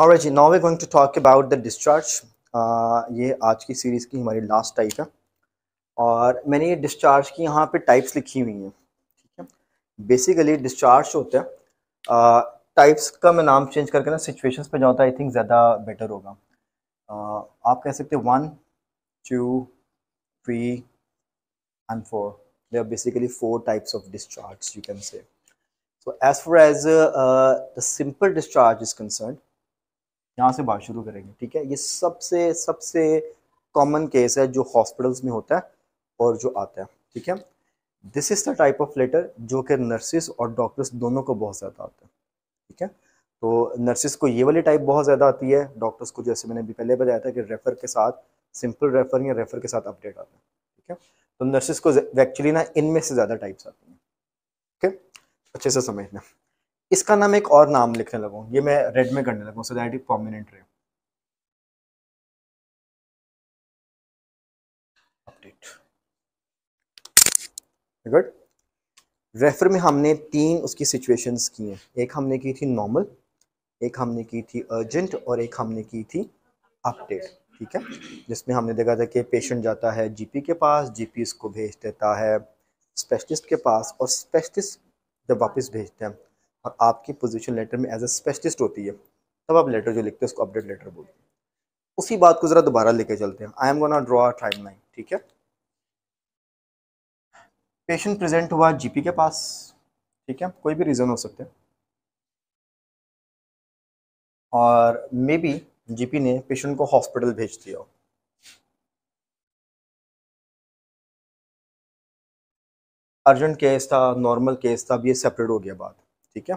और जी now we going to talk about the discharge ये आज की सीरीज़ की हमारी लास्ट टाइप है और मैंने ये डिस्चार्ज की यहाँ पे टाइप्स लिखी हुई हैं ठीक है बेसिकली डिस्चार्ज होता है टाइप्स uh, का मैं नाम चेंज करके ना सिचुएशंस पे जाऊँ आई तो थिंक ज़्यादा बेटर होगा uh, आप कह सकते हैं one two three and four they are basically four types of discharge you can say so as for as the simple discharge is discharge यहाँ से बात शुरू करेंगे ठीक है ये सबसे सबसे कॉमन केस है जो हॉस्पिटल्स में होता है और जो आता है ठीक है this is the type of letter जो कि नर्सिस और डॉक्टर्स दोनों को बहुत ज़्यादा आता है ठीक है तो नर्सिस को ये वाली टाइप बहुत ज़्यादा आती है डॉक्टर्स को जैसे मैंने अभी पहले बताया था कि रेफ़र के साथ सिंपल रेफ़र या रेफ़र के साथ अपडेट आता है ठीक है तो नर्सिस को एक्चुअली ना इनमें से ज़्यादा टाइप्स आती हैं ठीक है अच्छे से समझना इसका नाम एक और नाम लिखने लगूँ ये मैं रेड में करने लगूँ सो दैट इट प्रोमिनेंट रहे अपडेट गुड रेफर में हमने तीन उसकी सिचुएशंस की हैं एक हमने की थी नॉर्मल एक हमने की थी अर्जेंट और एक हमने की थी अपडेट ठीक है जिसमें हमने देखा था कि पेशेंट जाता है जीपी के पास जीपी इसको भेज देता है स्पेशलिस्ट के पास और स्पेशलिस्ट जब वापस भेजते हैं और आपकी पोजीशन लेटर में एज ए स्पेशलिस्ट होती है तब आप लेटर जो लिखते हैं उसको अपडेट लेटर बोलते हैं उसी बात को ज़रा दोबारा लेके चलते हैं I am gonna draw a timeline ठीक है पेशेंट प्रेजेंट हुआ जीपी के पास ठीक है कोई भी रीज़न हो सकते हैं और मे बी जीपी ने पेशेंट को हॉस्पिटल भेज दिया अर्जेंट केस था नॉर्मल केस था अब ये सेपरेट हो गया बात ठीक है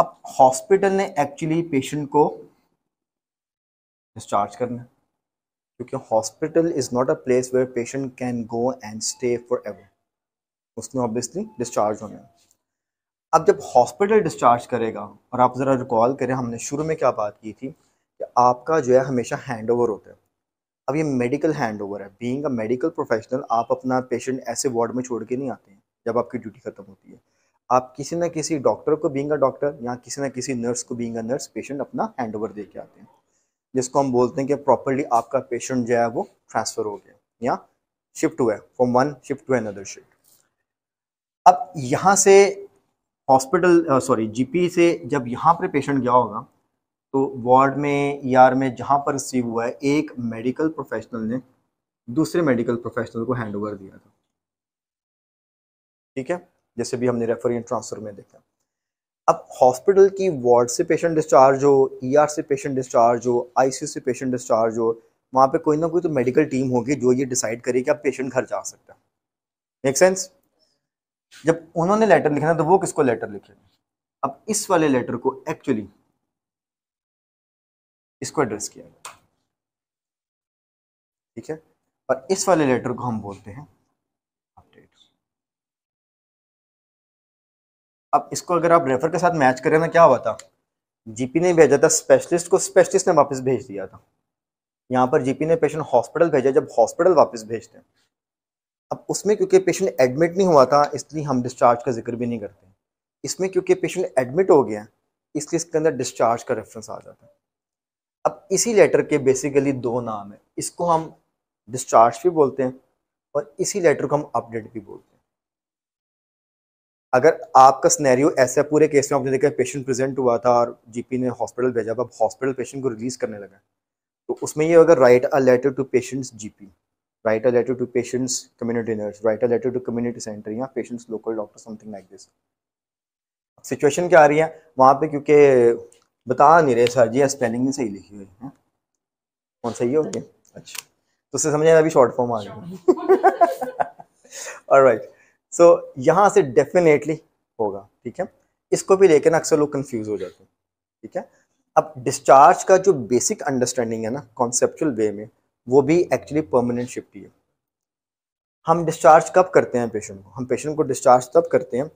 अब हॉस्पिटल ने एक्चुअली पेशेंट को डिस्चार्ज करना क्योंकि hospital is not a place where patient can go and stay forever उसने ऑब्वियसली डिस्चार्ज होना है अब जब हॉस्पिटल डिस्चार्ज करेगा और आप ज़रा रिकॉल करें हमने शुरू में क्या बात की थी कि आपका जो है हमेशा हैंड ओवर होता है अब ये मेडिकल हैंड ओवर है बींग अ मेडिकल प्रोफेशनल आप अपना पेशेंट ऐसे वार्ड में छोड़ के नहीं आते हैं जब आपकी ड्यूटी ख़त्म होती है आप किसी न किसी डॉक्टर को बींग डॉक्टर या किसी न किसी नर्स को बींग नर्स पेशेंट अपना हैंड ओवर दे के आते हैं जिसको हम बोलते हैं कि प्रॉपरली आपका पेशेंट जो है वो ट्रांसफ़र हो गया या शिफ्ट हुआ है from one shift to another shift अब यहाँ से हॉस्पिटल सॉरी जीपी से जब यहाँ पर पेशेंट गया होगा तो वार्ड में यार e में जहाँ पर रिसीव हुआ है एक मेडिकल प्रोफेशनल ने दूसरे मेडिकल प्रोफेशनल को हैंड ओवर दिया था ठीक है जैसे भी हमने रेफर एंड ट्रांसफर में देखा अब हॉस्पिटल की वार्ड से पेशेंट डिस्चार्ज हो ई e ER से पेशेंट डिस्चार्ज हो आई से पेशेंट डिस्चार्ज हो वहाँ पे कोई ना कोई तो मेडिकल टीम होगी जो ये डिसाइड करे कि आप पेशेंट घर जा सकता है मेक सेंस जब उन्होंने लेटर लिखा था तो वो किसको लेटर लिखे अब इस वाले लेटर को एक्चुअली इसको एड्रेस किया गया ठीक है और इस वाले लेटर को हम बोलते हैं अब इसको अगर आप रेफर के साथ मैच करें ना क्या हुआ था जीपी ने भेजा था स्पेशलिस्ट को स्पेशलिस्ट ने वापस भेज दिया था यहाँ पर जीपी ने पेशेंट हॉस्पिटल भेजा जब हॉस्पिटल वापस भेजते हैं अब उसमें क्योंकि पेशेंट एडमिट नहीं हुआ था इसलिए हम डिस्चार्ज का जिक्र भी नहीं करते इसमें क्योंकि पेशेंट एडमिट हो गया इसलिए इसके अंदर डिस्चार्ज का रेफरेंस आ जाता है अब इसी लेटर के बेसिकली दो नाम है इसको हम डिस्चार्ज भी बोलते हैं और इसी लेटर को हम अपडेट भी बोलते हैं अगर आपका स्नैरियो ऐसा पूरे केस में आपने देखा पेशेंट प्रेजेंट हुआ था और जीपी ने हॉस्पिटल भेजा अब हॉस्पिटल पेशेंट को रिलीज करने लगा तो उसमें ये होगा write a letter to patient's GP write a letter to patient's community nurse write a letter to community centre या patient's local doctor something like this situation क्या आ रही है वहाँ पे क्योंकि बता नहीं रहे सर जी स्पेलिंग नहीं सही लिखी हुई है हाँ? कौन सही हो गया अच्छा तो उससे समझ अभी शॉर्ट फॉर्म आ गया और राइट सो so, यहाँ से डेफिनेटली होगा ठीक है इसको भी लेकर ना अक्सर लोग कन्फ्यूज़ हो जाते हैं ठीक है अब डिस्चार्ज का जो बेसिक अंडरस्टैंडिंग है ना कॉन्सेप्चुअल वे में वो भी एक्चुअली परमानेंट शिफ्ट ही है हम डिस्चार्ज कब करते हैं पेशेंट को हम पेशेंट को डिस्चार्ज तब करते हैं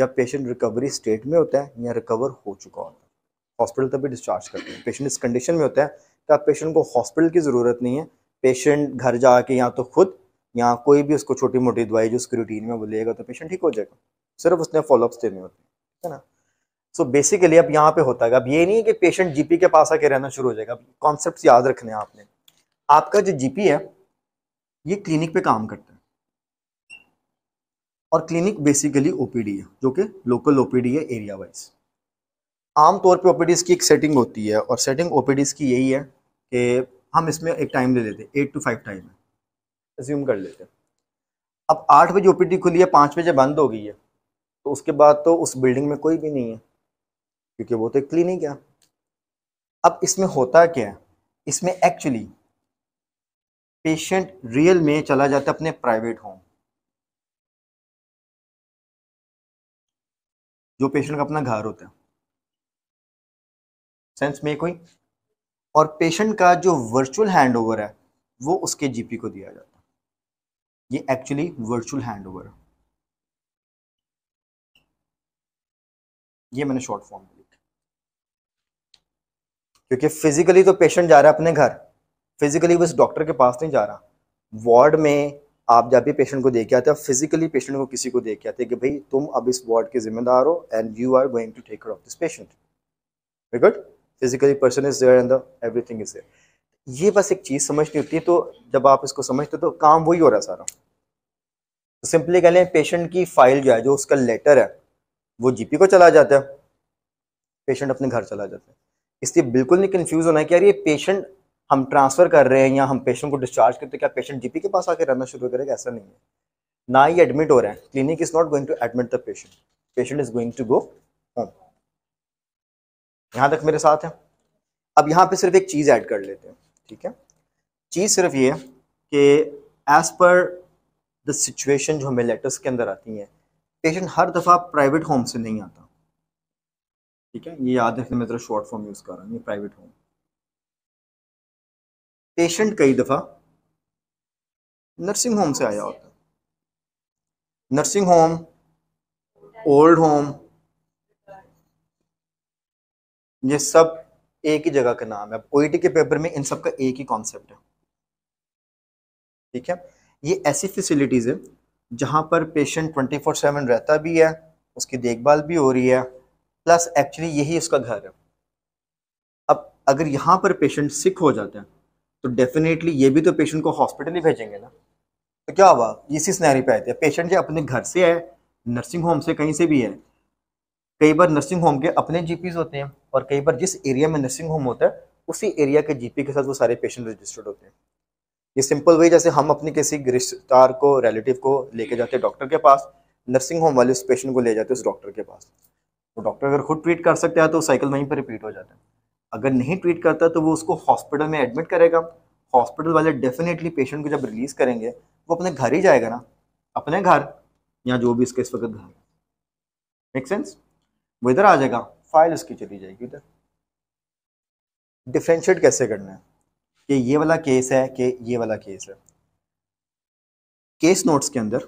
जब पेशेंट रिकवरी स्टेट में होता है या रिकवर हो चुका होता है हॉस्पिटल तभी डिस्चार्ज करते हैं पेशेंट इस कंडीशन में होता है कि पेशेंट को हॉस्पिटल की ज़रूरत नहीं है पेशेंट घर जाके या तो खुद या कोई भी उसको छोटी मोटी दवाई जो उसकी रूटीन में वो लेगा तो पेशेंट ठीक हो जाएगा सिर्फ उसने फॉलोअप्स देने होते हैं है ना सो so बेसिकली अब यहाँ पे होता है अब ये नहीं है कि पेशेंट जीपी के पास आके रहना शुरू हो जाएगा कॉन्सेप्ट याद रखने हैं आपने आपका जो जीपी है ये क्लिनिक पे काम करता है और क्लिनिक बेसिकली ओपीडी है जो कि लोकल ओपीडी है एरिया वाइज आमतौर पर ओपीडीज की एक सेटिंग होती है और सेटिंग ओपीडीज की यही है कि हम इसमें एक टाइम ले लेते हैं एट टू फाइव टाइम है एज्यूम कर लेते हैं अब आठ बजे ओपीडी खुली है पाँच बजे बंद हो गई है तो उसके बाद तो उस बिल्डिंग में कोई भी नहीं है क्योंकि वो तो एक क्लिनिक है अब इसमें होता क्या है इसमें एक्चुअली पेशेंट रियल में चला जाता है अपने प्राइवेट होम जो पेशेंट का अपना घर होता है सेंस में कोई और पेशेंट का जो वर्चुअल हैंड ओवर है वो उसके जीपी को दिया जाता है ये एक्चुअली वर्चुअल हैंड ओवर ये मैंने शॉर्ट फॉर्म में लिखा क्योंकि फिजिकली तो पेशेंट जा रहा है अपने घर फिजिकली वो इस डॉक्टर के पास नहीं जा रहा वार्ड में आप जब भी पेशेंट को दे के आते हैं फिजिकली पेशेंट को किसी को दे के आते हैं कि भाई तुम अब इस वार्ड के जिम्मेदार हो and you are going to take care of this patient very good physically person is there and everything is there ये बस एक चीज़ समझनी होती है तो जब आप इसको समझते हो तो काम वही हो रहा है सारा तो सिंपली कह लें पेशेंट की फाइल जो है जो उसका लेटर है वो जीपी को चला जाता है पेशेंट अपने घर चला जाता है इसलिए बिल्कुल नहीं कन्फ्यूज़ होना है कि यार ये पेशेंट हम ट्रांसफ़र कर रहे हैं या हम पेशेंट को डिस्चार्ज करते हैं क्या पेशेंट जीपी के पास आकर रहना शुरू करेगा ऐसा नहीं है ना ही एडमिट हो रहे हैं clinic is not going to admit the patient patient is going to go home यहाँ तक मेरे साथ है अब यहाँ पे सिर्फ एक चीज़ ऐड कर लेते हैं ठीक है चीज़ सिर्फ ये कि एज़ पर द सिचुएशन जो हमें लेटर्स के अंदर आती हैं पेशेंट हर दफ़ा प्राइवेट होम से नहीं आता ठीक है ये याद रखने में ज़रा शॉर्ट फॉर्म यूज़ कर रहा हूँ ये प्राइवेट होम पेशेंट कई दफ़ा नर्सिंग होम से आया होता है नर्सिंग होम ओल्ड होम ये सब एक ही जगह का नाम है ओईटी के पेपर में इन सब का एक ही कॉन्सेप्ट है ठीक है ये ऐसी फैसिलिटीज़ है जहाँ पर पेशेंट ट्वेंटी फोर सेवन रहता भी है उसकी देखभाल भी हो रही है प्लस एक्चुअली यही उसका घर है अब अगर यहाँ पर पेशेंट सिक हो जाता है तो डेफिनेटली ये भी तो पेशेंट को हॉस्पिटल ही भेजेंगे ना तो क्या हुआ इसी स्नैरी पे आए थे पेशेंट जो अपने घर से है नर्सिंग होम से कहीं से भी है कई बार नर्सिंग होम के अपने जीपीज होते हैं और कई बार जिस एरिया में नर्सिंग होम होता है उसी एरिया के जीपी के साथ वो सारे पेशेंट रजिस्टर्ड होते हैं ये सिंपल वे जैसे हम अपने किसी रिश्तेदार को रिलेटिव को लेके जाते हैं डॉक्टर के पास नर्सिंग होम वाले उस पेशेंट को ले जाते हैं उस डॉक्टर के पास तो डॉक्टर अगर खुद ट्रीट कर सकता है तो साइकिल वहीं पर रिपीट हो जाता है अगर नहीं ट्रीट करता तो वो उसको हॉस्पिटल में एडमिट करेगा हॉस्पिटल वाले डेफिनेटली पेशेंट को जब रिलीज़ करेंगे वो अपने घर ही जाएगा ना अपने घर या जो भी इसके इस वक्त घर मेक सेंस वो इधर आ जाएगा फाइल उसकी चली जाएगी उधर डिफ्रेंशिएट कैसे करना है कि ये वाला केस है कि ये वाला केस है केस नोट्स के अंदर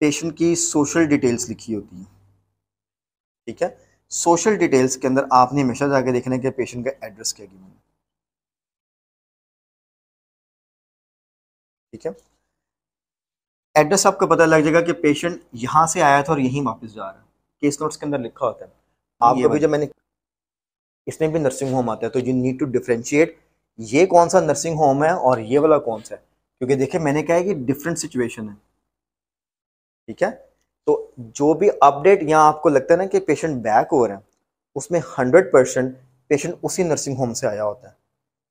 पेशेंट की सोशल डिटेल्स लिखी होती हैं ठीक है सोशल डिटेल्स के अंदर आपने हमेशा जाके देखना है कि पेशेंट का एड्रेस क्या गिवन है ठीक है एड्रेस आपको पता लग जाएगा कि पेशेंट यहां से आया था और यहीं वापस जा रहा है केस नोट्स के अंदर लिखा होता है आप भी जब मैंने इसमें भी नर्सिंग होम आता है तो यू नीड टू डिफ्रेंशिएट ये कौन सा नर्सिंग होम है और ये वाला कौन सा है क्योंकि देखिए मैंने कहा है कि डिफरेंट सिचुएशन है ठीक है तो जो भी अपडेट यहाँ आपको लगता है ना कि पेशेंट बैक हो रहा है उसमें हंड्रेड परसेंट पेशेंट उसी नर्सिंग होम से आया होता है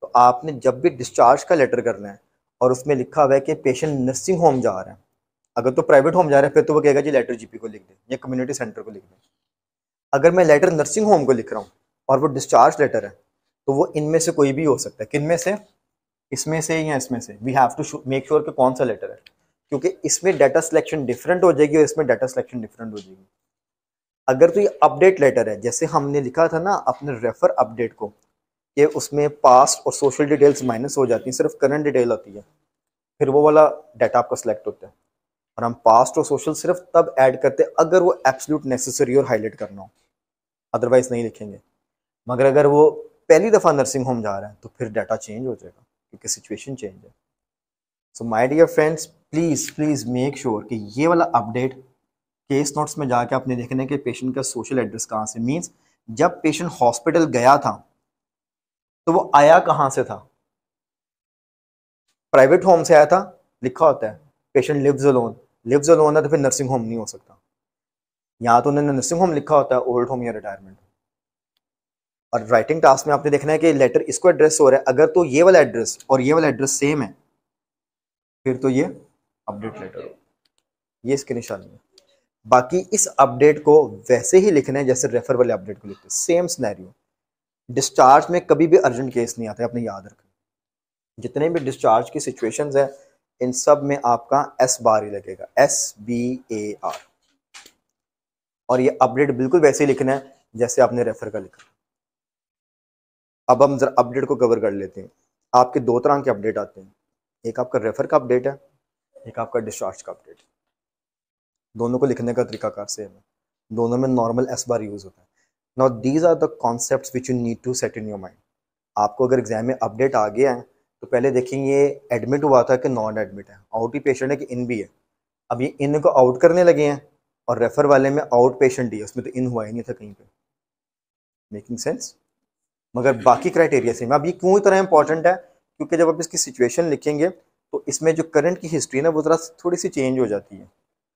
तो आपने जब भी डिस्चार्ज का लेटर करना है और उसमें लिखा हुआ है कि पेशेंट नर्सिंग होम जा रहा है अगर तो प्राइवेट होम जा रहा है फिर तो वो कहेगा जी लेटर जीपी को लिख दें या कम्युनिटी सेंटर को लिख दें अगर मैं लेटर नर्सिंग होम को लिख रहा हूँ और वो डिस्चार्ज लेटर है तो वो इनमें से कोई भी हो सकता है किन में से इसमें से या इसमें से we have to make sure कि कौन सा लेटर है क्योंकि इसमें डाटा सिलेक्शन डिफरेंट हो जाएगी और इसमें डाटा सिलेक्शन डिफरेंट हो जाएगी अगर तो ये अपडेट लेटर है जैसे हमने लिखा था ना अपने रेफर अपडेट को कि उसमें पास्ट और सोशल डिटेल्स माइनस हो जाती हैं सिर्फ करंट डिटेल होती है फिर वो वाला डाटा आपका सिलेक्ट होता है और हम पास्ट और सोशल सिर्फ तब ऐड करते हैं अगर वो एब्सोल्यूट नेसेसरी और हाईलाइट करना हो अदरवाइज नहीं लिखेंगे मगर अगर वो पहली दफ़ा नर्सिंग होम जा रहा है तो फिर डाटा चेंज हो जाएगा क्योंकि सिचुएशन चेंज है so my dear friends please please make sure कि ये वाला अपडेट केस नोट्स में जाके आपने देखना है कि पेशेंट का सोशल एड्रेस कहाँ से मीन्स जब पेशेंट हॉस्पिटल गया था तो वो आया कहाँ से था प्राइवेट होम से आया था लिखा होता है patient lives alone lives alone है तो फिर नर्सिंग होम नहीं हो सकता यहाँ तो उन्होंने नर्सिंग होम लिखा होता है ओल्ड होम या रिटायरमेंट होम और राइटिंग टास्क में आपने देखना है कि लेटर इसको एड्रेस हो रहा है अगर तो ये वाला एड्रेस और ये वाला एड्रेस सेम है फिर तो ये अपडेट लेटर हो ये इसके निशानी है बाकी इस अपडेट को वैसे ही लिखना है जैसे रेफर वाले अपडेट को लिखते हैं सेम स्नैरियो डिस्चार्ज में कभी भी अर्जेंट केस नहीं आते अपने याद रखें जितने भी डिस्चार्ज की सिचुएशन है इन सब में आपका एस बार ही लगेगा एस बी ए आर और ये अपडेट बिल्कुल वैसे ही लिखना है जैसे आपने रेफर का लिखा अब हम जरा अपडेट को कवर कर लेते हैं आपके दो तरह के अपडेट आते हैं एक आपका रेफर का अपडेट है एक आपका डिस्चार्ज का अपडेट दोनों को लिखने का तरीका कार सेम है दोनों में नॉर्मल एस बार यूज़ होता है now these are the concept which you need to set in your mind आपको अगर एग्जाम में अपडेट आ गया है तो पहले देखेंगे ये एडमिट हुआ था कि नॉन एडमिट है आउट ही पेशेंट है कि इन भी है अब ये इन को आउट करने लगे हैं और रेफर वाले में आउट पेशेंट ही है उसमें तो इन हुआ ही नहीं था कहीं पर मेकिंग सेंस मगर बाकी क्राइटेरिया सेम अब ये क्यों इतना इंपॉर्टेंट है क्योंकि जब आप इसकी सिचुएशन लिखेंगे तो इसमें जो करंट की हिस्ट्री ना वो ज़रा थोड़ी सी चेंज हो जाती है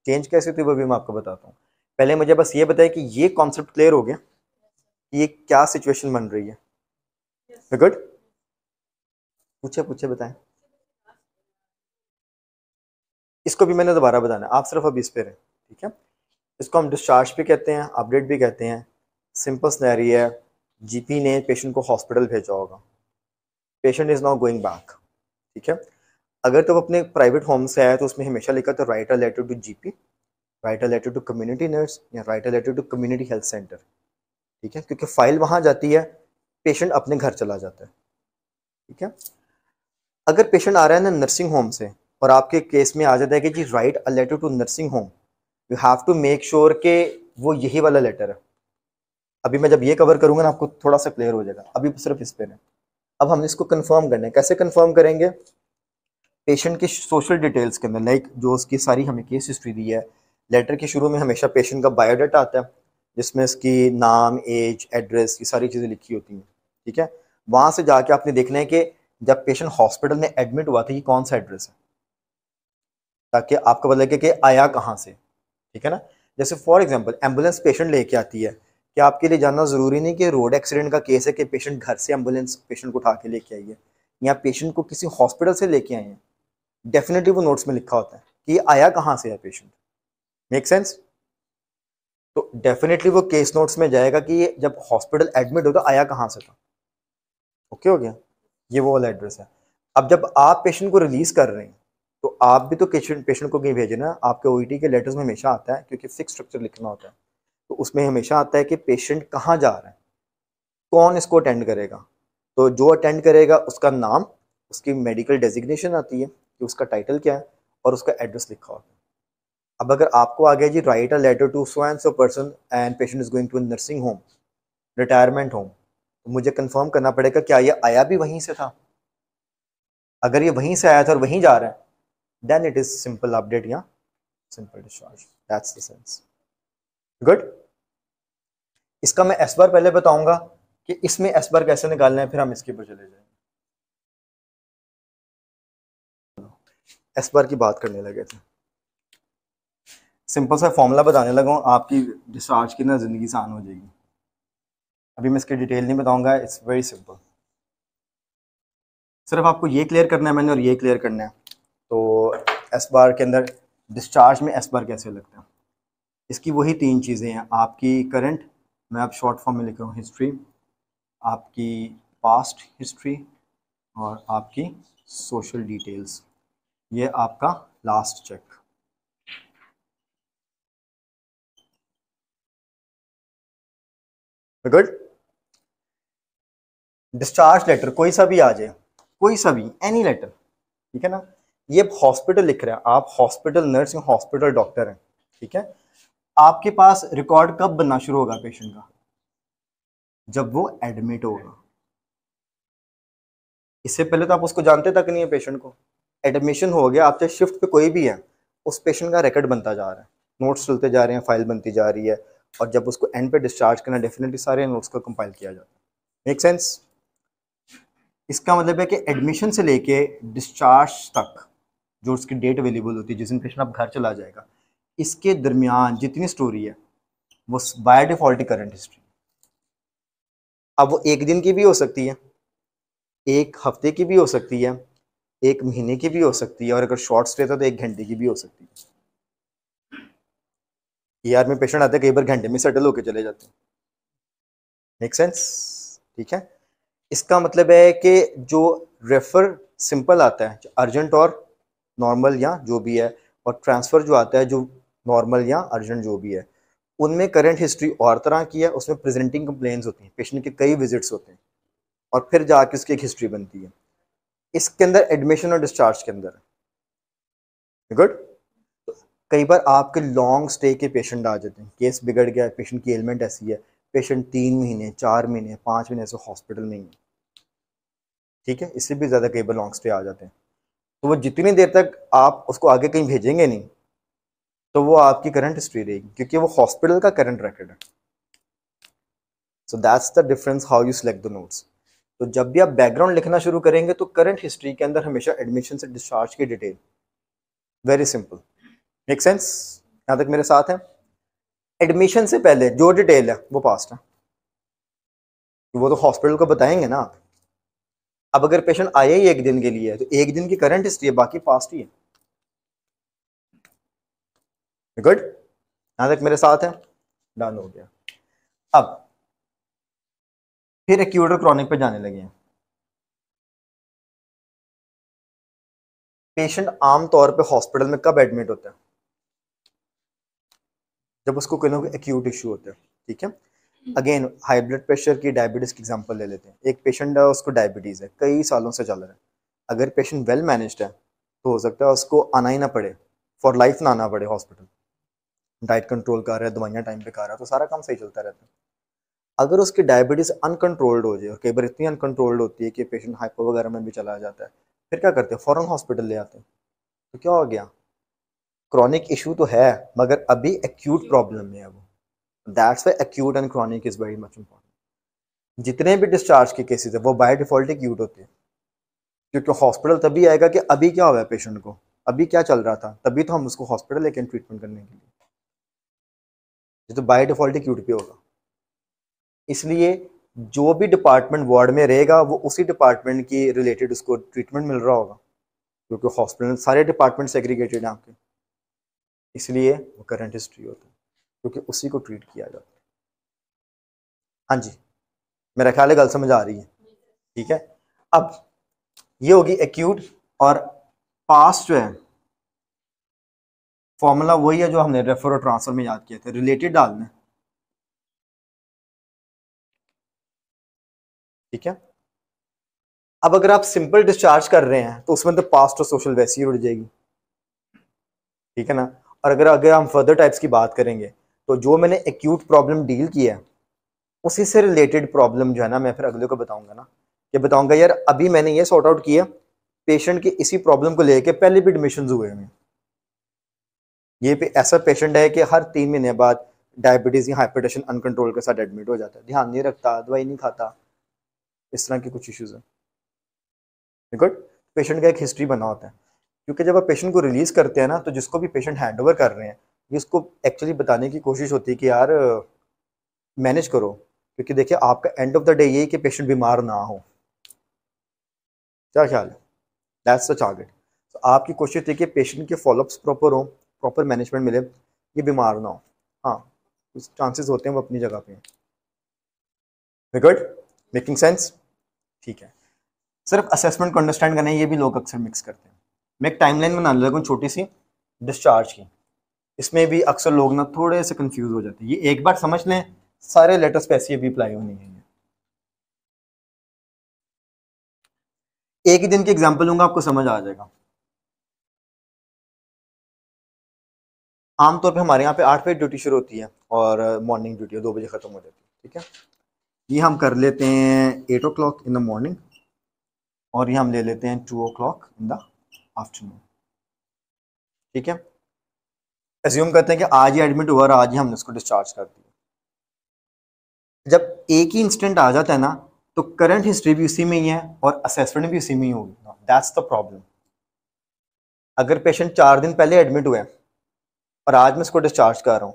चेंज कैसे होती है वो भी मैं आपको बताता हूँ पहले मुझे बस ये बताया कि ये कॉन्सेप्ट क्लियर हो गया कि ये क्या सिचुएशन बन रही है गुड पूछे पूछे बताएं इसको भी मैंने दोबारा बताना आप सिर्फ अब इस पे रहें ठीक है इसको हम डिस्चार्ज भी कहते हैं अपडेट भी कहते हैं सिंपल स्नैरी है जीपी ने पेशेंट को हॉस्पिटल भेजा होगा patient is now going back ठीक है अगर तुम तो अपने प्राइवेट होम से आए तो उसमें हमेशा लिखा तो write a letter to GP write a letter to community nurse या write a letter to community health centre ठीक है क्योंकि फाइल वहाँ जाती है पेशेंट अपने घर चला जाता है ठीक है अगर पेशेंट आ रहा है ना नर्सिंग होम से और आपके केस में आ जाता है कि जी write a letter to nursing home you have to make sure के वो यही वाला लेटर है अभी मैं जब ये कवर करूंगा ना आपको थोड़ा सा क्लियर हो जाएगा अभी सिर्फ इस पर है अब हम इसको कन्फर्म करना है कैसे कन्फर्म करेंगे पेशेंट की सोशल डिटेल्स के अंदर लाइक जो उसकी सारी हमें केस हिस्ट्री दी है लेटर के शुरू में हमेशा पेशेंट का बायोडाटा आता है जिसमें इसकी नाम एज एड्रेस ये सारी चीज़ें लिखी होती हैं ठीक है वहाँ से जाके आपने देखना है कि जब पेशेंट हॉस्पिटल में एडमिट हुआ था ये कौन सा एड्रेस है ताकि आपको पता लगे कि आया कहाँ से ठीक है ना जैसे फॉर एग्जाम्पल एम्बुलेंस पेशेंट लेके आती है कि आपके लिए जानना ज़रूरी नहीं कि रोड एक्सीडेंट का केस है कि पेशेंट घर से एम्बुलेंस पेशेंट को उठा के लेके आई है या पेशेंट को किसी हॉस्पिटल से लेके आए हैं डेफिनेटली वो नोट्स में लिखा होता है कि आया कहाँ से है पेशेंट मेक सेंस तो डेफिनेटली वो केस नोट्स में जाएगा कि ये जब हॉस्पिटल एडमिट होगा आया कहाँ से था ओके हो गया ये वो वाला एड्रेस है अब जब आप पेशेंट को रिलीज़ कर रहे हैं तो आप भी तो पेशेंट पेशेंट को कहीं भेजना आपके ओ e के लेटर्स में हमेशा आता है क्योंकि फिक्स स्ट्रक्चर लिखना होता है तो उसमें हमेशा आता है कि पेशेंट कहाँ जा रहा है कौन इसको अटेंड करेगा तो जो अटेंड करेगा उसका नाम उसकी मेडिकल डेजिग्नेशन आती है कि उसका टाइटल क्या है और उसका एड्रेस लिखा होता है अब अगर आपको आ गया जी write a letter to so and so person and patient is going to nursing home retirement home तो मुझे कंफर्म करना पड़ेगा क्या ये आया भी वहीं से था अगर ये वहीं से आया था और वहीं जा रहा है then it is simple update या simple discharge that's the sense good इसका मैं एस बार पहले बताऊंगा कि इसमें एस बार कैसे निकालना है फिर हम इसके ऊपर चले जाएंगे एस बार की बात करने लगे थे सिंपल सा फॉर्मूला बताने लगा हूँ आपकी डिस्चार्ज की ना ज़िंदगी आसान हो जाएगी अभी मैं इसके डिटेल नहीं बताऊंगा इट्स वेरी सिंपल सिर्फ आपको ये क्लियर करना है मैंने और ये क्लियर करना है तो एस बार के अंदर डिस्चार्ज में एस बार कैसे लगता है इसकी वही तीन चीज़ें हैं आपकी करंट मैं आप शॉर्ट फॉर्म में लिख रहा हूँ हिस्ट्री आपकी पास्ट हिस्ट्री और आपकी सोशल डिटेल्स ये आपका last check good discharge letter कोई सा भी आ जाए कोई सा भी एनी लेटर ठीक है ना ये हॉस्पिटल लिख रहे हैं आप हॉस्पिटल नर्स या हॉस्पिटल डॉक्टर हैं ठीक है आपके पास रिकॉर्ड कब बनना शुरू होगा पेशेंट का जब वो एडमिट होगा इससे पहले तो आप उसको जानते तक नहीं है पेशेंट को एडमिशन हो गया चाहे शिफ्ट पे कोई भी है उस पेशेंट का रिकॉर्ड बनता जा रहा है नोट्स चलते जा रहे हैं फाइल बनती जा रही है और जब उसको एंड पे डिस्चार्ज करना डेफिनेटली सारे नोट्स को कंपाइल किया जाता है मेक सेंस इसका मतलब है कि एडमिशन से लेके डिस्चार्ज तक जो उसकी डेट अवेलेबल होती है जिस दिन पेशेंट आप घर चला जाएगा इसके दरमियान जितनी स्टोरी है वो बाय डिफॉल्ट करंट हिस्ट्री अब वो एक दिन की भी हो सकती है एक हफ्ते की भी हो सकती है एक महीने की भी हो सकती है और अगर शॉर्ट स्टे था तो एक घंटे की भी हो सकती है यार में पेशेंट आते कई बार घंटे में सेटल होकर चले जाते हैं मेक सेंस ठीक है इसका मतलब है कि जो रेफर सिंपल आता है अर्जेंट और नॉर्मल या जो भी है और ट्रांसफ़र जो आता है जो नॉर्मल या अर्जेंट जो भी है उनमें करंट हिस्ट्री और तरह की है उसमें प्रेजेंटिंग कंप्लेन होती हैं पेशेंट के कई विजिट्स होते हैं और फिर जाके उसकी एक हिस्ट्री बनती है इसके अंदर एडमिशन और डिस्चार्ज के अंदर गुड तो कई बार आपके लॉन्ग स्टे के पेशेंट आ जाते हैं केस बिगड़ गया पेशेंट की एलमेंट ऐसी है पेशेंट तीन महीने चार महीने पाँच महीने से हॉस्पिटल में ही है ठीक है इससे भी ज़्यादा कई बार लॉन्ग स्टे आ जाते हैं तो वो जितनी देर तक आप उसको आगे कहीं भेजेंगे नहीं तो वो आपकी करंट हिस्ट्री रहेगी क्योंकि वो हॉस्पिटल का करंट रिकॉर्ड है so that's the difference how you select the notes तो जब भी आप बैकग्राउंड लिखना शुरू करेंगे तो करंट हिस्ट्री के अंदर हमेशा एडमिशन से डिस्चार्ज की detail very simple make sense यहाँ तक मेरे साथ है एडमिशन से पहले जो डिटेल है वो पास्ट है वो तो हॉस्पिटल को बताएंगे ना आप अब अगर पेशेंट आया ही एक दिन के लिए तो एक दिन की करंट हिस्ट्री है बाकी पास्ट ही है गुड यहां तक मेरे साथ है डन हो गया अब फिर एक्यूट और क्रॉनिक पे जाने लगे हैं पेशेंट आम तौर पे हॉस्पिटल में कब एडमिट होता है जब उसको कोई ना कोई एक्यूट इश्यू होता है ठीक है अगेन हाई ब्लड प्रेशर की डायबिटीज़ की एग्जांपल ले लेते हैं एक पेशेंट है उसको डायबिटीज़ है कई सालों से चल रहा है अगर पेशेंट वेल मैनेज्ड है तो हो सकता है उसको आना ही ना पड़े फॉर लाइफ ना आना पड़े हॉस्पिटल डाइट कंट्रोल कर रहा है दवाइयाँ टाइम पे खा रहा है तो सारा काम सही चलता रहता है अगर उसकी डायबिटीज़ अनकंट्रोल्ड हो जाए और कई बार इतनी अनकंट्रोल्ड होती है कि पेशेंट हाइपो वगैरह में भी चला जाता है फिर क्या करते हैं फ़ौरन हॉस्पिटल ले आते हैं तो क्या हो गया क्रॉनिक इशू तो है मगर अभी एक्यूट प्रॉब्लम में है वो that's way acute and chronic is very much important जितने भी डिस्चार्ज के केसेस है वो बाय डिफ़ॉल्ट एक्यूट होते हैं क्योंकि हॉस्पिटल तभी आएगा कि अभी क्या हुआ है पेशेंट को अभी क्या चल रहा था तभी तो हम उसको हॉस्पिटल लेके ट्रीटमेंट करने के लिए ये तो बाय डिफॉल्ट ही क्यूट पे होगा इसलिए जो भी डिपार्टमेंट वार्ड में रहेगा वो उसी डिपार्टमेंट की रिलेटेड उसको ट्रीटमेंट मिल रहा होगा क्योंकि हॉस्पिटल सारे डिपार्टमेंट सेग्रीगेटेड हैं आपके इसलिए वो करंट हिस्ट्री होता है क्योंकि उसी को ट्रीट किया जाता है हाँ जी मेरा ख्याल है गल समझ आ रही है ठीक है अब ये होगी एक्यूट और पास्ट जो है फॉर्मूला वही है जो हमने रेफर और ट्रांसफर में याद किए थे रिलेटेड डालने ठीक है अब अगर आप सिंपल डिस्चार्ज कर रहे हैं तो उसमें तो पास्ट और सोशल वैसी उड़ जाएगी ठीक है ना और अगर अगर हम फर्दर टाइप्स की बात करेंगे तो जो मैंने एक्यूट प्रॉब्लम डील किया है उसी से रिलेटेड प्रॉब्लम जो है ना मैं फिर अगले को बताऊंगा ना ये बताऊंगा यार अभी मैंने ये सॉर्ट आउट किया पेशेंट की इसी प्रॉब्लम को लेकर पहले भी एडमिशन हुए हैं ये पे ऐसा पेशेंट है कि हर तीन महीने बाद डायबिटीज़ या हाइपरटेंशन अनकंट्रोल के साथ एडमिट हो जाता है ध्यान नहीं रखता दवाई नहीं खाता इस तरह के कुछ इश्यूज़ हैं गुड पेशेंट का एक हिस्ट्री बना होता है क्योंकि जब आप पेशेंट को रिलीज़ करते हैं ना तो जिसको भी पेशेंट हैंड ओवर कर रहे हैं उसको एक्चुअली बताने की कोशिश होती है कि यार मैनेज करो क्योंकि देखिए आपका एंड ऑफ द डे ये कि पेशेंट बीमार ना हो क्या ख्याल है दैट्स द टारगेट आपकी कोशिश थी कि पेशेंट के फॉलोअप्स प्रॉपर हों प्रॉपर मैनेजमेंट मिले ये बीमार ना हो हाँ कुछ चांसेस होते हैं वो अपनी जगह पे हैं गुड मेकिंग सेंस ठीक है सिर्फ असेसमेंट को अंडरस्टैंड करना है ये भी लोग अक्सर मिक्स करते हैं मैं एक टाइमलाइन बना लगूँ छोटी सी डिस्चार्ज की इसमें भी अक्सर लोग ना थोड़े से कंफ्यूज हो जाते हैं ये एक बार समझ लें सारे लेटर्स पे ऐसे भी अप्लाई होनी है एक ही दिन की एग्जाम्पल लूंगा आपको समझ आ जाएगा आमतौर पे हमारे यहाँ पे आठ बजे ड्यूटी शुरू होती है और मॉर्निंग ड्यूटी दो बजे ख़त्म हो जाती है ठीक है ये हम कर लेते हैं eight o'clock in the morning और ये हम ले लेते हैं two o'clock in the afternoon ठीक है एज्यूम करते हैं कि आज ही एडमिट हुआ और आज ही हमने उसको डिस्चार्ज कर दिया जब एक ही इंस्टेंट आ जाता है ना तो करंट हिस्ट्री भी उसी में ही है और असेसमेंट भी उसी में ही होगी दैट्स द प्रॉब्लम अगर पेशेंट चार दिन पहले एडमिट हुआ है और आज मैं इसको डिस्चार्ज कर रहा हूँ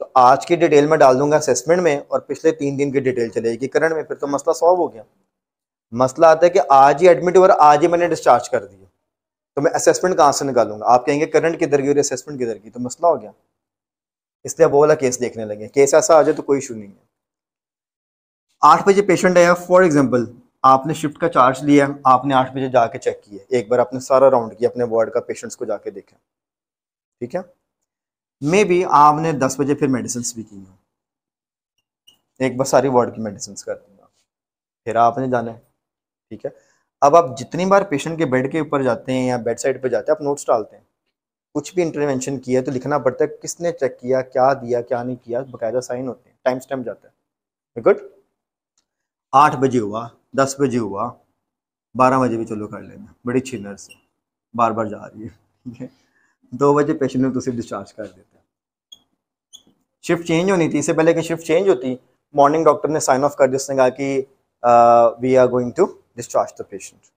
तो आज की डिटेल में डाल दूंगा असेसमेंट में और पिछले तीन दिन की डिटेल चलेगी करंट में फिर तो मसला सॉल्व हो गया मसला आता है कि आज ही एडमिट हुआ आज ही मैंने डिस्चार्ज कर दिया तो मैं असेसमेंट कहाँ से निकालूंगा आप कहेंगे करंट किधर की और असेसमेंट किधर की तो मसला हो गया इसलिए वो वाला केस देखने लगे केस ऐसा आ जाए तो कोई इशू नहीं है आठ बजे पेशेंट आया फॉर एग्जाम्पल आपने शिफ्ट का चार्ज लिया आपने आठ बजे जाके चेक किया एक बार आपने सारा राउंड किया अपने वार्ड का पेशेंट्स को जाके देखा ठीक है मे भी आपने दस बजे फिर मेडिसिन भी की हो एक बार सारी वार्ड की मेडिसिन कर दूंगा फिर आपने जाना है ठीक है अब आप जितनी बार पेशेंट के बेड के ऊपर जाते हैं या बेड साइड पर जाते हैं आप नोट्स डालते हैं कुछ भी इंटरवेंशन किया है तो लिखना पड़ता है किसने चेक किया क्या दिया क्या नहीं किया बकायदा साइन होते हैं टाइम स्टैम्प जाता है गुड आठ बजे हुआ दस बजे हुआ बारह बजे भी चलो कर लेना बड़ी अच्छी नर्स है बार बार जा रही है दो बजे पेशेंट ने दूसरी डिस्चार्ज कर देते शिफ्ट चेंज होनी थी इससे पहले कि शिफ्ट चेंज होती मॉर्निंग डॉक्टर ने साइन ऑफ कर दिया उसने कहा कि we are going to discharge the patient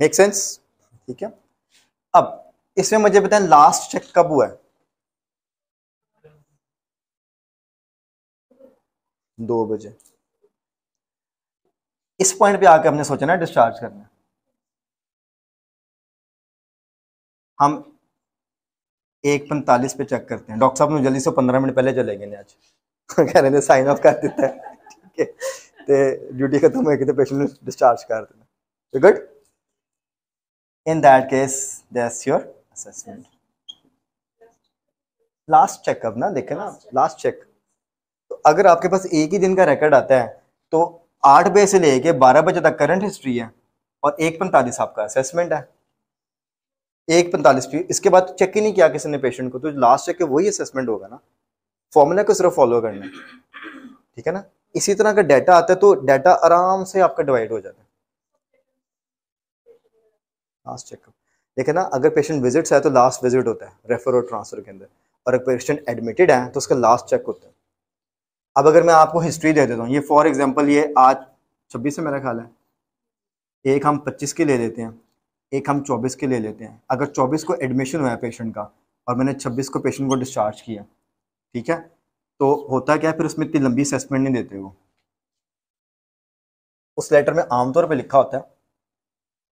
make sense ठीक है अब इसमें मुझे बताएं लास्ट चेक कब हुआ है दो बजे इस पॉइंट पे आके हमने सोचा ना डिस्चार्ज करना हम एक पैंतालीस पे चेक करते हैं डॉक्टर साहब जल्दी से पंद्रह मिनट पहले चले गए ने कह रहे थे साइन ऑफ कर दिता है ठीक है तो ड्यूटी खत्म होगी तो पेशेंट डिस्चार्ज कर देना good in that case that's your assessment last checkup ना देखे ना लास्ट चेक तो अगर आपके पास एक ही दिन का रिकॉर्ड आता है तो आठ बजे से लेके बारह बजे तक करंट हिस्ट्री है और एक पैंतालीस आपका असेसमेंट है एक पैंतालीस पी इसके बाद चेक तो ही नहीं किया किसी ने पेशेंट को तो लास्ट चेक वही असेसमेंट होगा ना फॉर्मूला को सिर्फ फॉलो करना है ठीक है ना इसी तरह का डाटा आता है तो डाटा आराम से आपका डिवाइड हो जाता है लास्ट चेकअप देखे ना अगर पेशेंट विजिट्स है तो लास्ट विजिट होता है रेफर और ट्रांसफर के अंदर और अगर पेशेंट एडमिटेड है तो उसका लास्ट चेक होता है अब अगर मैं आपको हिस्ट्री दे देता हूँ ये फॉर एग्जाम्पल ये आज छब्बीस से मेरा ख्याल है एक हम पच्चीस के ले लेते हैं एक हम चौबीस के ले लेते हैं अगर चौबीस को एडमिशन हुआ है पेशेंट का और मैंने छब्बीस को पेशेंट को डिस्चार्ज किया ठीक है तो होता क्या है फिर उसमें इतनी लंबी असेसमेंट नहीं देते वो उस लेटर में आमतौर पर लिखा होता है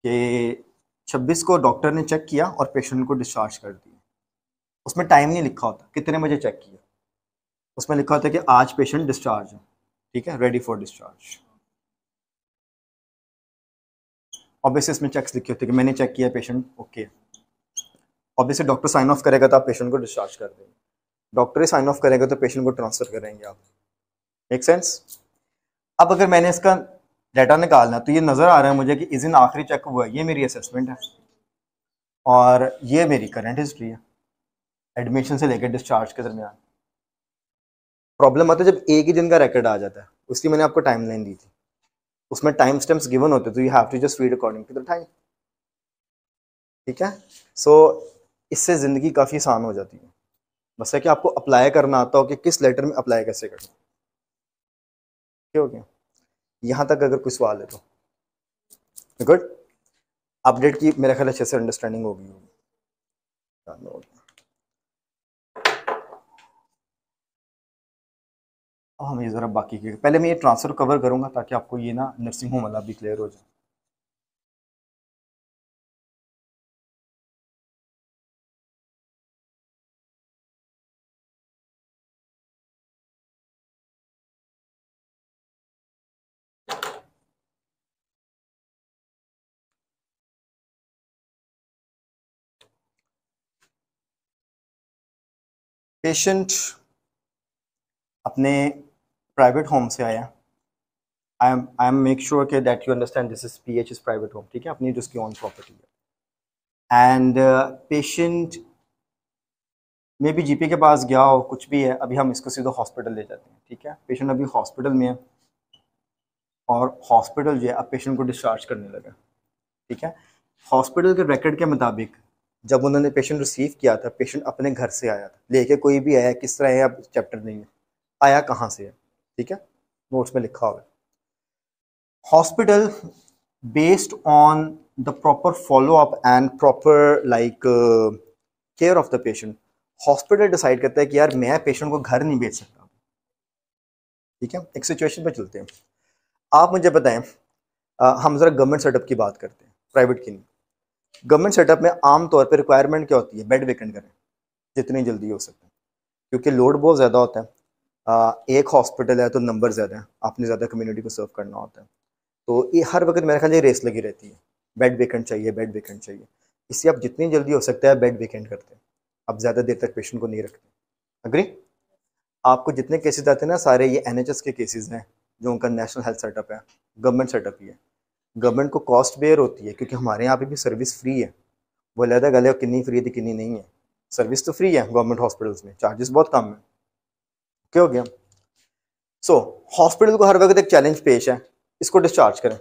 कि छब्बीस को डॉक्टर ने चेक किया और पेशेंट को डिस्चार्ज कर दिया उसमें टाइम नहीं लिखा होता कितने बजे चेक किया उसमें लिखा होता है कि आज पेशेंट डिस्चार्ज है ठीक है रेडी फॉर डिस्चार्ज ऑब्वियसली इसमें चेक्स लिखे होते हैं कि मैंने चेक किया patient okay obviously doctor sign off करेगा तो आप पेशेंट को डिस्चार्ज कर देंगे डॉक्टर ही साइन ऑफ करेगा तो पेशेंट को ट्रांसफ़र करेंगे आप मेक सेंस अब अगर मैंने इसका डाटा निकालना तो ये नज़र आ रहा है मुझे कि इस दिन आखिरी चेक हुआ ये मेरी असेसमेंट है और ये मेरी करंट हिस्ट्री है एडमिशन से लेकर डिस्चार्ज के दरमियान प्रॉब्लम आता है जब एक ही दिन का रिकॉर्ड आ जाता है उसकी मैंने आपको टाइमलाइन दी थी उसमें टाइम स्टेम्स गिवन होते तो you have to just read according to the time ठीक है सो so, इससे ज़िंदगी काफ़ी आसान हो जाती है बस है कि आपको अप्लाई करना आता हो कि किस लेटर में अप्लाई कैसे करना ठीक हो गया यहाँ तक अगर कोई सवाल है तो गुड अपडेट की मेरे ख्याल अच्छे से अंडरस्टैंडिंग होगी होगी हम ये ज़रा बाकी के पहले मैं ये ट्रांसफ़र कवर करूँगा ताकि आपको ये ना नर्सिंग होम वाला भी क्लियर हो जाए पेशेंट अपने प्राइवेट होम से आया I am I am make sure के that you understand this is P H is private home ठीक है अपनी जिसकी ऑन प्रॉपर्टी है and patient may be G P के पास गया हो कुछ भी है अभी हम इसको सीधा हॉस्पिटल ले जाते हैं ठीक है पेशेंट अभी हॉस्पिटल में है और हॉस्पिटल जो है अब पेशेंट को डिस्चार्ज करने लगा ठीक है हॉस्पिटल के रिकॉर्ड के मुताबिक जब उन्होंने पेशेंट रिसीव किया था पेशेंट अपने घर से आया था लेके कोई भी आया किस तरह है अब चैप्टर नहीं है आया कहाँ से है ठीक है नोट्स में लिखा होगा hospital based on the proper follow up and proper like care of the patient hospital decide करता है कि यार मैं पेशेंट को घर नहीं भेज सकता ठीक है एक सिचुएशन पे चलते हैं आप मुझे बताएं आ, हम ज़रा गवर्नमेंट सेटअप की बात करते हैं प्राइवेट की नहीं गवर्नमेंट सेटअप में आमतौर पर रिक्वायरमेंट क्या होती है बेड वेकेंट करें जितनी जल्दी हो हैं क्योंकि लोड बहुत ज़्यादा होता है एक हॉस्पिटल है तो नंबर ज़्यादा है आपने ज़्यादा कम्युनिटी को सर्व करना होता है तो ये हर वक्त मेरे ख्याल ये रेस लगी रहती है बेड वेकेंट चाहिए बेड वेकेंट चाहिए इससे आप जितनी जल्दी हो सकता है बेड वेकेंट करते हैं आप ज़्यादा देर तक पेशेंट को नहीं रखते अग्री आपको जितने केसेज आते हैं ना सारे ये एन के केसेज़ हैं जो उनका नेशनल हेल्थ सेटअप है गवर्नमेंट सेटअप ही है गवर्नमेंट को कॉस्ट बेयर होती है क्योंकि हमारे यहाँ पे भी सर्विस फ्री है वो अलहदा गले कितनी फ्री थी तो कितनी नहीं है सर्विस तो फ्री है गवर्नमेंट हॉस्पिटल्स में चार्जेस बहुत कम है क्या हो गया सो so, हॉस्पिटल को हर वक्त एक चैलेंज पेश है इसको डिस्चार्ज करें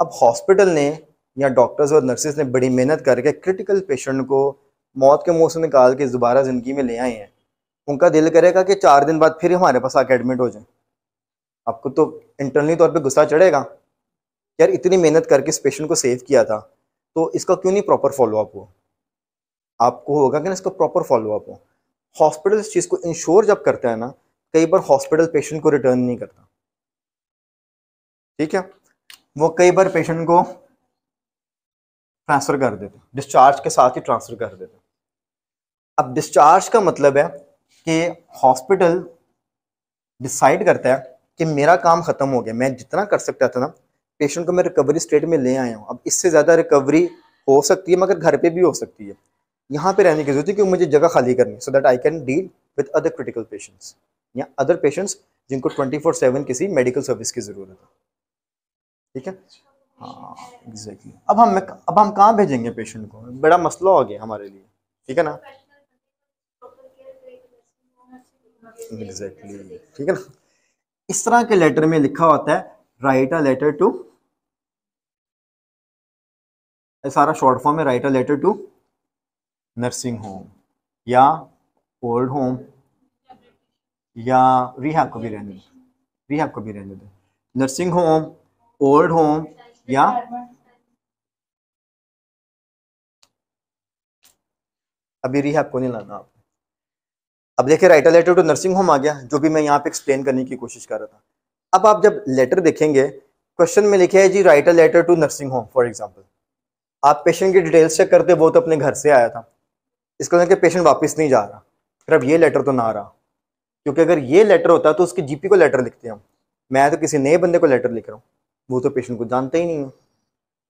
अब हॉस्पिटल ने या डॉक्टर्स और नर्सेज ने बड़ी मेहनत करके क्रिटिकल पेशेंट को मौत के मुंह से निकाल के दोबारा ज़िंदगी में ले आए हैं उनका दिल करेगा कि चार दिन बाद फिर हमारे पास आके एडमिट हो जाए आपको तो इंटरनली तौर पर गुस्सा चढ़ेगा यार इतनी मेहनत करके इस पेशेंट को सेव किया था तो इसका क्यों नहीं प्रॉपर फॉलोअप हो आपको होगा कि ना इसका प्रॉपर फॉलोअप हो हॉस्पिटल इस चीज़ को इंश्योर जब करता है ना कई बार हॉस्पिटल पेशेंट को रिटर्न नहीं करता ठीक है वो कई बार पेशेंट को ट्रांसफ़र कर देते डिस्चार्ज के साथ ही ट्रांसफ़र कर देते अब डिस्चार्ज का मतलब है कि हॉस्पिटल डिसाइड करता है कि मेरा काम ख़त्म हो गया मैं जितना कर सकता था ना पेशेंट को मैं रिकवरी स्टेट में ले आया हूँ अब इससे ज़्यादा रिकवरी हो सकती है मगर घर पे भी हो सकती है यहाँ पे रहने की जरूरत है क्योंकि मुझे जगह खाली करनी है so that I can deal with other critical patients या अदर पेशेंट्स जिनको ट्वेंटी फोर सेवन किसी मेडिकल सर्विस की ज़रूरत है ठीक है हाँ एग्जैक्टली exactly. अब हम अब हम कहाँ भेजेंगे पेशेंट को बड़ा मसला हो गया हमारे लिए ठीक है ना एग्जैक्टली exactly. ठीक है ना इस तरह के लेटर में लिखा होता है राइट अ लेटर टू सारा शॉर्ट फॉर्म है write a letter to nursing home या ओल्ड होम या रिहा को भी रहने दो रिहा को भी रहने दो नर्सिंग होम ओल्ड होम या अभी रिहा को नहीं लाना आप अब देखिए write a letter to nursing home आ गया जो भी मैं यहाँ पे एक्सप्लेन करने की कोशिश कर रहा था अब आप जब लेटर देखेंगे क्वेश्चन में लिखे है जी write a letter to nursing home for example आप पेशेंट की डिटेल्स चेक करते वो तो अपने घर से आया था इसका मतलब कि पेशेंट वापस नहीं जा रहा फिर अब ये लेटर तो ना आ रहा क्योंकि अगर ये लेटर होता है तो उसके जीपी को लेटर लिखते हैं मैं तो किसी नए बंदे को लेटर लिख रहा हूँ वो तो पेशेंट को जानते ही नहीं है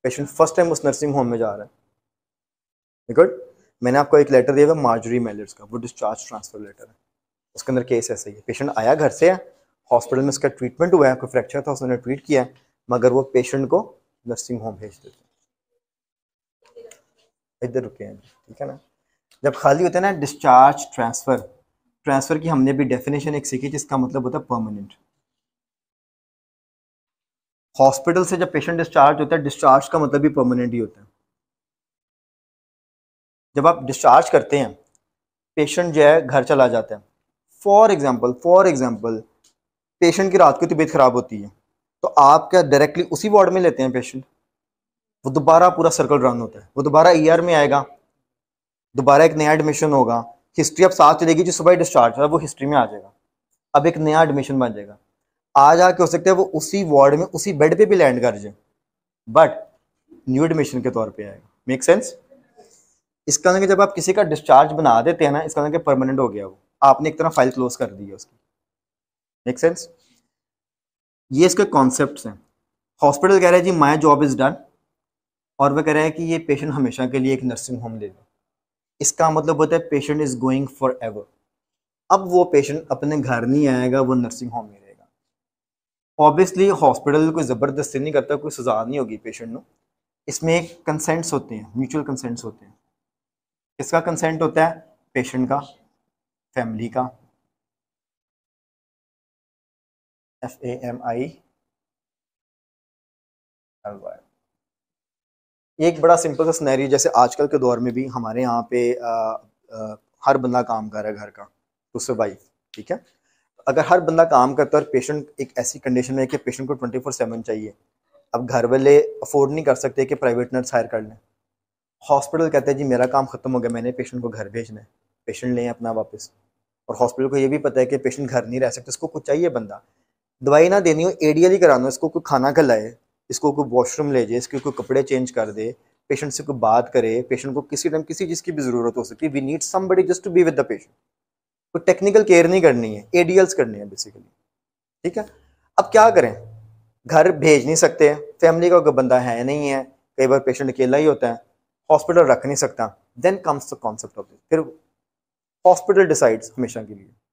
पेशेंट फर्स्ट टाइम उस नर्सिंग होम में जा रहा है गुड मैंने आपको एक लेटर दिया हुआ मार्जरी मेलर्स का वो डिस्चार्ज ट्रांसफर लेटर है उसके अंदर केस ऐसा ही है पेशेंट आया घर से है हॉस्पिटल में उसका ट्रीटमेंट हुआ है कोई फ्रैक्चर था उसने ट्रीट किया है मगर वो पेशेंट को नर्सिंग होम भेज देते हैं इधर रुके हैं ठीक है ना जब खाली होता है ना डिस्चार्ज ट्रांसफ़र ट्रांसफ़र की हमने भी डेफिनेशन एक सीखी जिसका मतलब होता है परमानेंट हॉस्पिटल से जब पेशेंट डिस्चार्ज होता है डिस्चार्ज का मतलब भी परमानेंट ही होता है जब आप डिस्चार्ज करते हैं पेशेंट जो है घर चला जाता है for example for example patient की रात को तबीयत ख़राब होती है तो आप क्या डायरेक्टली उसी वार्ड में लेते हैं पेशेंट वो दोबारा पूरा सर्कल रन होता है वो दोबारा ई e में आएगा दोबारा एक नया एडमिशन होगा हिस्ट्री अब साथ चलेगी जो सुबह डिस्चार्ज है वो हिस्ट्री में आ जाएगा अब एक नया एडमिशन बन जाएगा आज आके हो सकता है वो उसी वार्ड में उसी बेड पे भी लैंड कर जाए बट न्यू एडमिशन के तौर पे आएगा मेक सेंस इसका ना मतलब कि जब आप किसी का डिस्चार्ज बना देते हैं ना इसका ना मतलब कि परमानेंट हो गया वो आपने एक तरह फाइल क्लोज कर दी है उसकी मेक सेंस ये इसके कॉन्सेप्ट हैं हॉस्पिटल कह रहे हैं जी माई जॉब इज़ डन और वह कह रहे हैं कि ये पेशेंट हमेशा के लिए एक नर्सिंग होम ले लो इसका मतलब होता है patient is going forever अब वो पेशेंट अपने घर नहीं आएगा वो नर्सिंग होम में रहेगा ऑब्वियसली हॉस्पिटल कोई ज़बरदस्ती नहीं करता कोई सजा नहीं होगी पेशेंट को इसमें एक कंसेंट्स होते हैं म्यूचुअल कंसेंट्स होते हैं किसका कंसेंट होता है पेशेंट का फैमिली का F A M I L Y एक बड़ा सिंपल सा स्नैरियो जैसे आजकल के दौर में भी हमारे यहाँ पे आ, आ, हर बंदा काम कर रहा है घर का टू सर्वाइव ठीक है अगर हर बंदा काम करता है और पेशेंट एक ऐसी कंडीशन में कि पेशेंट को ट्वेंटी फोर सेवन चाहिए अब घर वाले अफोर्ड नहीं कर सकते कि प्राइवेट नर्स हायर कर लें हॉस्पिटल कहते हैं जी मेरा काम ख़त्म हो गया मैंने पेशेंट को घर भेजना है पेशेंट लें अपना वापस और हॉस्पिटल को ये भी पता है कि पेशेंट घर नहीं रह सकता इसको कुछ चाहिए बंदा दवाई ना देनी हो एडियल ही कराना इसको कुछ खाना खिलाए इसको कोई वॉशरूम ले जाए इसके कोई कपड़े चेंज कर दे पेशेंट से कोई बात करे पेशेंट को किसी टाइम किसी चीज़ की भी ज़रूरत हो सकती है we need somebody just to be with the patient कोई टेक्निकल केयर नहीं करनी है एडियल्स करनी है बेसिकली ठीक है अब क्या करें घर भेज नहीं सकते फैमिली का कोई बंदा है नहीं है कई बार पेशेंट अकेला ही होता है हॉस्पिटल रख नहीं सकता then comes the concept of this फिर हॉस्पिटल डिसाइड्स हमेशा के लिए